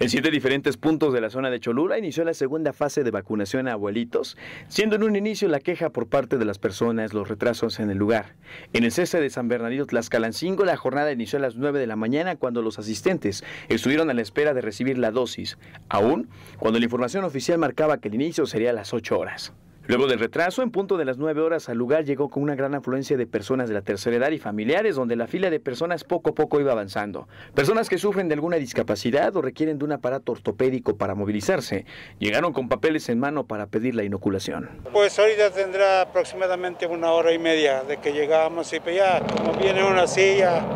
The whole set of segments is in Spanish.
En siete diferentes puntos de la zona de Cholula inició la segunda fase de vacunación a abuelitos, siendo en un inicio la queja por parte de las personas los retrasos en el lugar. En el cese de San Bernardino Tlaxcalancingo la jornada inició a las 9 de la mañana cuando los asistentes estuvieron a la espera de recibir la dosis, aún cuando la información oficial marcaba que el inicio sería a las 8 horas. Luego del retraso, en punto de las 9 horas al lugar llegó con una gran afluencia de personas de la tercera edad y familiares, donde la fila de personas poco a poco iba avanzando. Personas que sufren de alguna discapacidad o requieren de un aparato ortopédico para movilizarse, llegaron con papeles en mano para pedir la inoculación. Pues ahorita tendrá aproximadamente una hora y media de que llegábamos y pues ya, como viene una silla,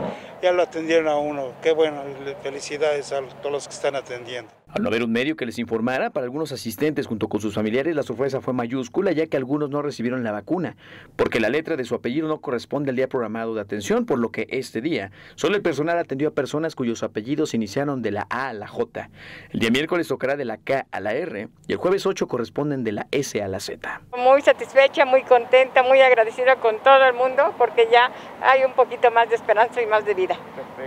ya lo atendieron a uno. Qué bueno, felicidades a todos los que están atendiendo. Al no haber un medio que les informara, para algunos asistentes junto con sus familiares la sorpresa fue mayúscula ya que algunos no recibieron la vacuna, porque la letra de su apellido no corresponde al día programado de atención, por lo que este día solo el personal atendió a personas cuyos apellidos iniciaron de la A a la J. El día miércoles tocará de la K a la R y el jueves 8 corresponden de la S a la Z. Muy satisfecha, muy contenta, muy agradecida con todo el mundo porque ya hay un poquito más de esperanza y más de vida.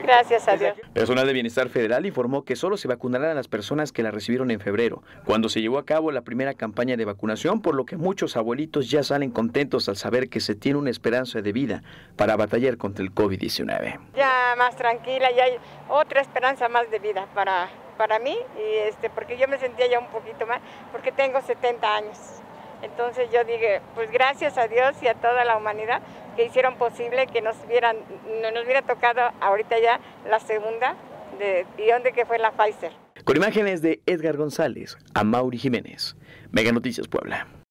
Gracias a Dios. Personal de Bienestar Federal informó que solo se vacunarán a las personas que la recibieron en febrero, cuando se llevó a cabo la primera campaña de vacunación, por lo que muchos abuelitos ya salen contentos al saber que se tiene una esperanza de vida para batallar contra el COVID-19. Ya más tranquila, ya hay otra esperanza más de vida para, para mí, y este, porque yo me sentía ya un poquito más, porque tengo 70 años. Entonces yo dije, pues gracias a Dios y a toda la humanidad que hicieron posible que nos, no nos hubiera tocado ahorita ya la segunda de, y dónde que fue la Pfizer. Con imágenes de Edgar González, a Mauri Jiménez, Mega Noticias Puebla.